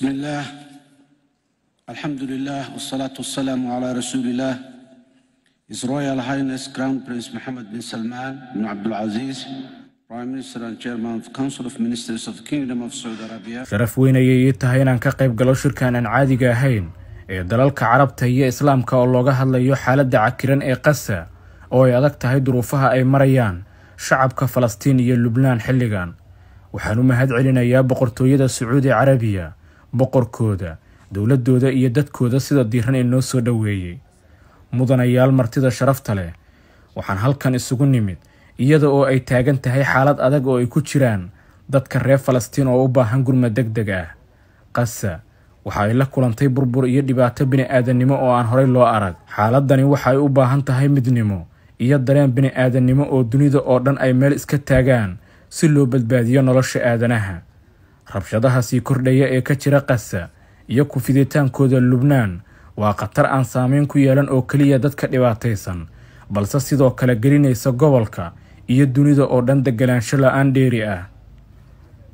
بسم الله الحمد لله والصلاة والسلام على رسول الله His Royal Highness Crown Prince Mohammed bin Salman bin Abdul Aziz sharaf weyn ayay ii tahay inaan ka qayb galo shirkan aan caadiga ahayn ee dalalka carabta iyo islaamka oo looga hadlayo xaaladda cakiran ee qasa oo ay adag tahay duruufaha ay marayaan shacabka falastiin iyo lubnaan xilligan waxaan u mahad celinayaa boqortooyada sacuudi carabiya boqorkooda dowladooda iyo dadkooda sida diiran inoo soo dhoweeyey mudanayaal martida sharafta leh waxaan halkan isugu nimid iyada oo ay taagan tahay xaalad adag oo ay ku jiraan dadka reer falastiin oo u baahan gurmad deg deg ah qasa waxa ay la kulantay burbur iyo dhibaato bini'aadannimo oo aan horay loo arag xaaladani waxaay u baahan tahay midnimo iyo dareen bini'aadannimo oo dunida oo dhan ay meel iska taagaan si loo badbaadiyo nolosha aadanaha rabshadaha sii kordhaya ee ka jira kasa iyo ku fiditaankooda lubnaan waa khatar aan saameyn ku yeelan oo keliya dadka dhibaataysan balse sidoo kale gelinaysa gobolka iyo dunida oo dhan deganaansho la-aan dheeri ah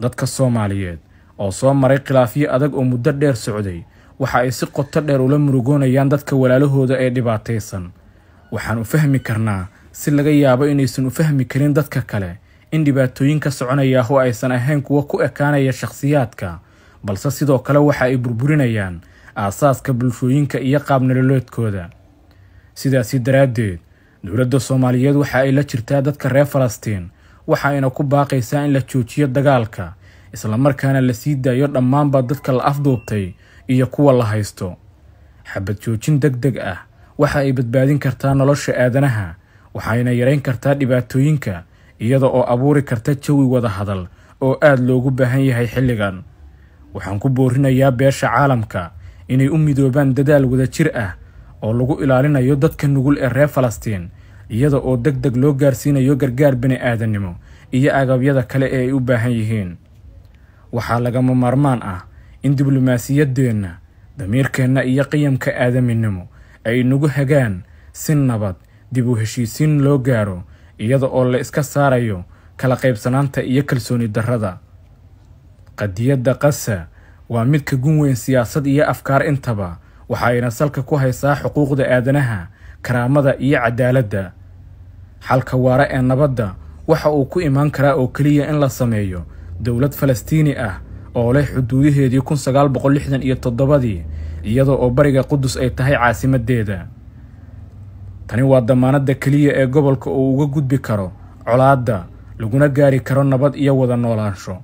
dadka soomaaliyeed oo soo maray khilaafyo adag oo muddo dheer socday waxa ay si qoto dheer ula murugoonayaan dadka walaalahooda ee dhibaataysan waxaan u fahmi karnaa si laga yaabo inaysan u fahmi karin dadka kale in dhibaatooyinka ka soconayaahu aysan ahayn kuwo ku ekaanaya shakhsiyaadka balse sidoo kale waxa ay burburinayaan aasaaska bulshooyinka iyo qaabnololeedkooda sidaasi daraaddeed dowladda soomaaliyeed waxa ay la jirtaa dadka reer falastiin waxa ayna ku baaqaysaa in la joojiyo dagaalka islamarkaana la sii daayo dhammaanba dadka la afduubtay iyo kuwa la haysto xabad joojin deg deg ah waxa ay badbaadin kartaa nolosha aadanaha waxayna yarayn kartaa dhibaatooyinka iyada oo abuuri karta jawi wada hadal oo aad loogu baahan yahay xilligan waxaan ku boorinayaa beesha caalamka inay u midoobaan dadaal wadajir ah oo lagu ilaalinayo dadka nugul ee reer falastiin iyada oo deg deg loo gaarsiinayo gargaar bini aadannimo iyo agabyada kale ee ay u baahan yihiin waxaa lagama maarmaan ah in diblomaasiyaddeenna damiirkeenna iyo qiyamka aadaminimo ay nagu hagaan si nabad dib u heshiisiin loo gaaro iyada oo la iska saarayo kala qaybsanaanta iyo kalsooni darrada qadiyadda qasa waa mid ka gun weyn siyaasad iyo afkaar intaba waxa ayna salka ku haysaa xuquuqda aadanaha karaamada iyo cadaaladda xalka waara ee nabadda waxa uu ku imaan karaa oo keliya in la sameeyo dowlad falastiini ah oo leh xuduudaheedii kun sagaal boqol lixdan iyo toddobadii iyada oo bariga qudus ay tahay caasimaddeeda tani waa damaanadda keliya ee gobolka uu uga gudbi karo colaadda laguna gaari karo nabad iyo wada noolaansho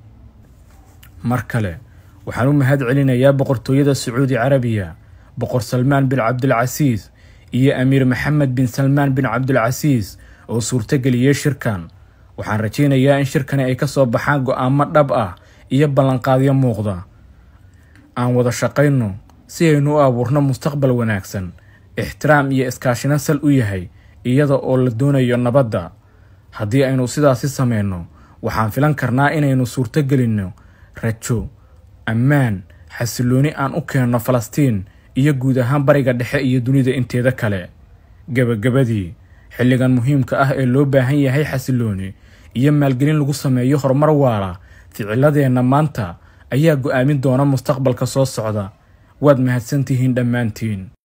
mar kale waxaan u mahad celinayaa boqortooyada sacuudi carabiya boqor salmaan bin cabdilcasiis iyo amiir maxamed bin salmaan bin cabdilcasiis oo suurtageliyey shirkan waxaan rajaynayaa in shirkani ay ka soo baxaan go-aamo dhab ah iyo ballanqaadyo muuqda aan wada shaqayno si aynu u abuurno mustaqbal wanaagsan ixtiraam iyo iskaashina sal u yahay iyada oo la doonayo nabadda haddii aynu sidaasi samayno waxaan filan karnaa inaynu suurtogelinno rajo ammaan xasilooni aan u keenno falastiin iyo guud ahaan bariga dhexe iyo dunida inteeda kale gebagabadii xilligan muhiimka ah ee loo baahan yahay xasilooni iyo maalgelin lagu sameeyo horumar waala ficiladeenna maanta ayaa go'aamin doona mustaqbalka soo socda waad mahadsantihiin dhammaantiin